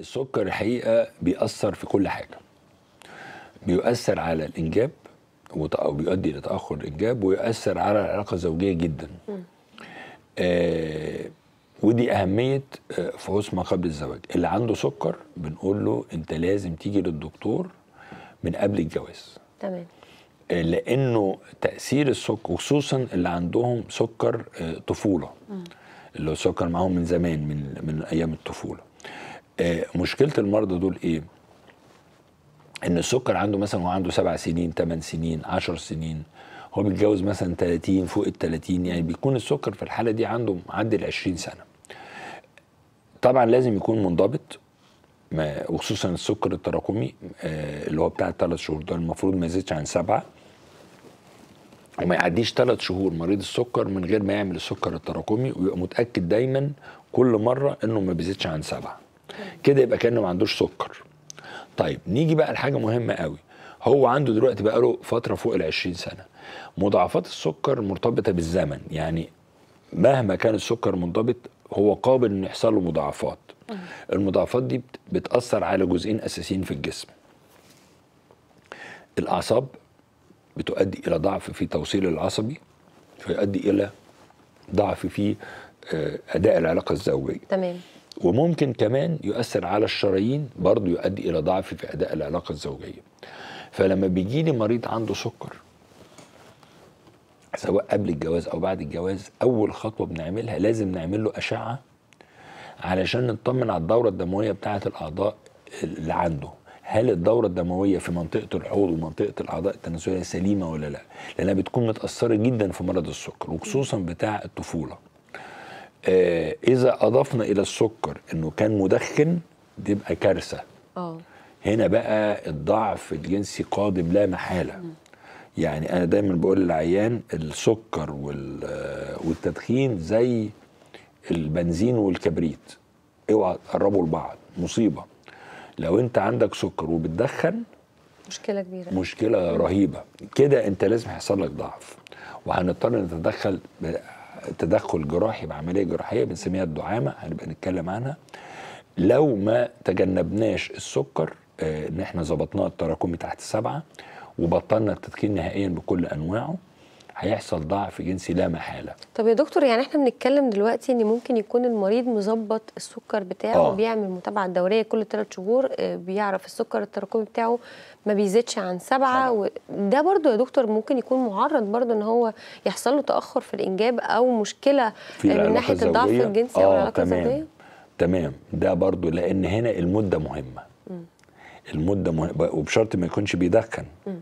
السكر الحقيقه بيأثر في كل حاجه بيؤثر على الانجاب او بيؤدي الى تاخر الانجاب ويؤثر على العلاقه الزوجيه جدا آه ودي اهميه آه، فحوص ما قبل الزواج اللي عنده سكر بنقول له انت لازم تيجي للدكتور من قبل الجواز تمام آه، لانه تاثير السكر وخصوصا اللي عندهم سكر آه، طفوله اللي هو سكر معاهم من زمان من من ايام الطفوله آه، مشكله المرضى دول ايه؟ ان السكر عنده مثلا هو عنده سبع سنين ثمان سنين عشر سنين هو بيتجوز مثلا 30 فوق ال 30 يعني بيكون السكر في الحاله دي عنده معدي ال 20 سنه طبعا لازم يكون منضبط وخصوصا السكر التراكمي آه، اللي هو بتاع الثلاث شهور ده المفروض ما يزيدش عن سبعه وما يعديش ثلاث شهور مريض السكر من غير ما يعمل السكر التراكمي ويبقى متاكد دايما كل مره انه ما بيزيدش عن سبعه كده يبقى كانه ما عندوش سكر طيب نيجي بقى لحاجه مهمه قوي هو عنده دلوقتي بقى له فتره فوق ال 20 سنه مضاعفات السكر مرتبطه بالزمن يعني مهما كان السكر منضبط هو قابل ان يحصل له مضاعفات المضاعفات دي بتاثر على جزئين اساسيين في الجسم الاعصاب بتؤدي الى ضعف في توصيل العصبي فيؤدي الى ضعف في آه، اداء العلاقه الزوجيه تمام وممكن كمان يؤثر على الشرايين برضه يؤدي الى ضعف في اداء العلاقه الزوجيه فلما بيجي لي مريض عنده سكر سواء قبل الجواز او بعد الجواز اول خطوه بنعملها لازم نعمل له اشعه علشان نطمن على الدوره الدمويه بتاعه الاعضاء اللي عنده هل الدوره الدمويه في منطقه الحوض ومنطقه الاعضاء التناسليه سليمه ولا لا لانها بتكون متاثره جدا في مرض السكر وخصوصا بتاع الطفوله آه، اذا اضفنا الى السكر انه كان مدخن تبقى كارثه اه هنا بقى الضعف الجنسي قادم لا محاله يعني انا دايما بقول للعيان السكر آه، والتدخين زي البنزين والكبريت اوعى تقربوا لبعض مصيبه لو انت عندك سكر وبتدخن مشكله كبيره مشكله رهيبه كده انت لازم يحصل لك ضعف وهنضطر نتدخل تدخل جراحي بعمليه جراحيه بنسميها الدعامه هنبقى نتكلم عنها لو ما تجنبناش السكر آه، ان احنا ظبطناه التراكمي تحت السبعه وبطلنا التدخين نهائيا بكل انواعه هيحصل ضعف جنسي لا محاله طب يا دكتور يعني احنا بنتكلم دلوقتي ان ممكن يكون المريض مظبط السكر بتاعه آه. وبيعمل متابعه دوريه كل ثلاث شهور آه، بيعرف السكر التراكمي بتاعه ما بيزيدش عن سبعة وده برضو يا دكتور ممكن يكون معرض برضو ان هو يحصل له تاخر في الانجاب او مشكله في آه، من ناحيه الضعف الجنسي آه او العلاقه الزوجيه تمام ده برضو لان هنا المده مهمه م. المده مهمة وبشرط ما يكونش بيدخن م.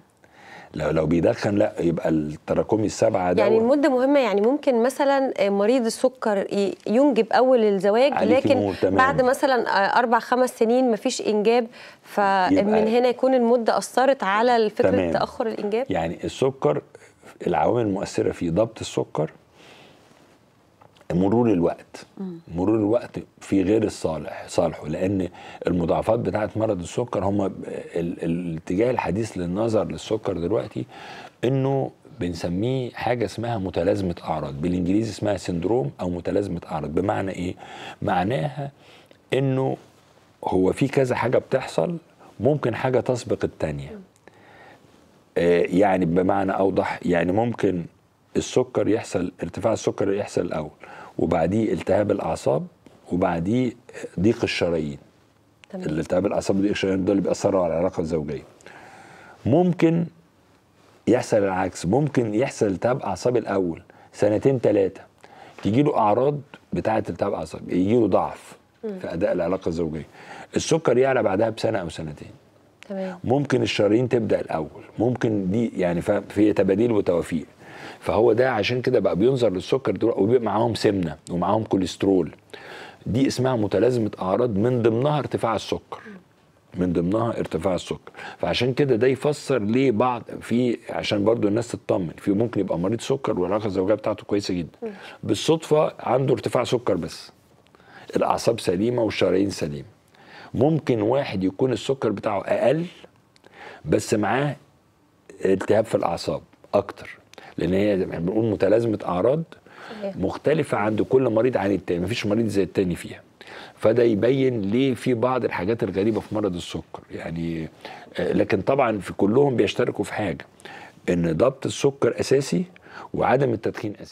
لو لو بيدخن لا يبقى التراكمي السبعه ده يعني المده مهمه يعني ممكن مثلا آه، مريض السكر ينجب اول الزواج لكن بعد مثلا آه، اربع خمس سنين مفيش انجاب فمن هنا يكون المده اثرت على فكره تاخر الانجاب يعني السكر العوامل المؤثره في ضبط السكر مرور الوقت مرور الوقت في غير الصالح صالحه لان المضاعفات بتاعه مرض السكر هم الاتجاه الحديث للنظر للسكر دلوقتي انه بنسميه حاجه اسمها متلازمه اعراض بالانجليزي اسمها سندروم او متلازمه اعراض بمعنى ايه معناها انه هو في كذا حاجه بتحصل ممكن حاجه تسبق الثانيه آه، يعني بمعنى اوضح يعني ممكن السكر يحصل ارتفاع السكر يحصل الاول وبعديه التهاب الاعصاب وبعديه ضيق الشرايين التهاب الاعصاب وضيق الشرايين دول بيأثروا على العلاقه الزوجيه ممكن يحصل العكس ممكن يحصل التهاب اعصاب الاول سنتين ثلاثه تيجي له اعراض بتاعه التهاب اعصاب يجي له ضعف في اداء العلاقه الزوجيه السكر يعلى بعدها بسنه او سنتين تمام. ممكن الشرايين تبدا الاول ممكن دي يعني في تباديل وتوافيق فهو ده عشان كده بقى بينظر للسكر دول وبيبقى معاهم سمنه ومعاهم كوليسترول دي اسمها متلازمه اعراض من ضمنها ارتفاع السكر من ضمنها ارتفاع السكر فعشان كده ده يفسر ليه بعض في عشان برضو الناس تطمن في ممكن يبقى مريض سكر والعلاقه الزوجيه بتاعته كويسه جدا بالصدفه عنده ارتفاع سكر بس الاعصاب سليمه والشرايين سليمه ممكن واحد يكون السكر بتاعه اقل بس معاه التهاب في الاعصاب اكتر لان هي زي ما بنقول متلازمه اعراض مختلفه عند كل مريض عن التاني مفيش مريض زي التاني فيها فده يبين ليه في بعض الحاجات الغريبه في مرض السكر يعني آه، لكن طبعا في كلهم بيشتركوا في حاجه ان ضبط السكر اساسي وعدم التدخين اساسي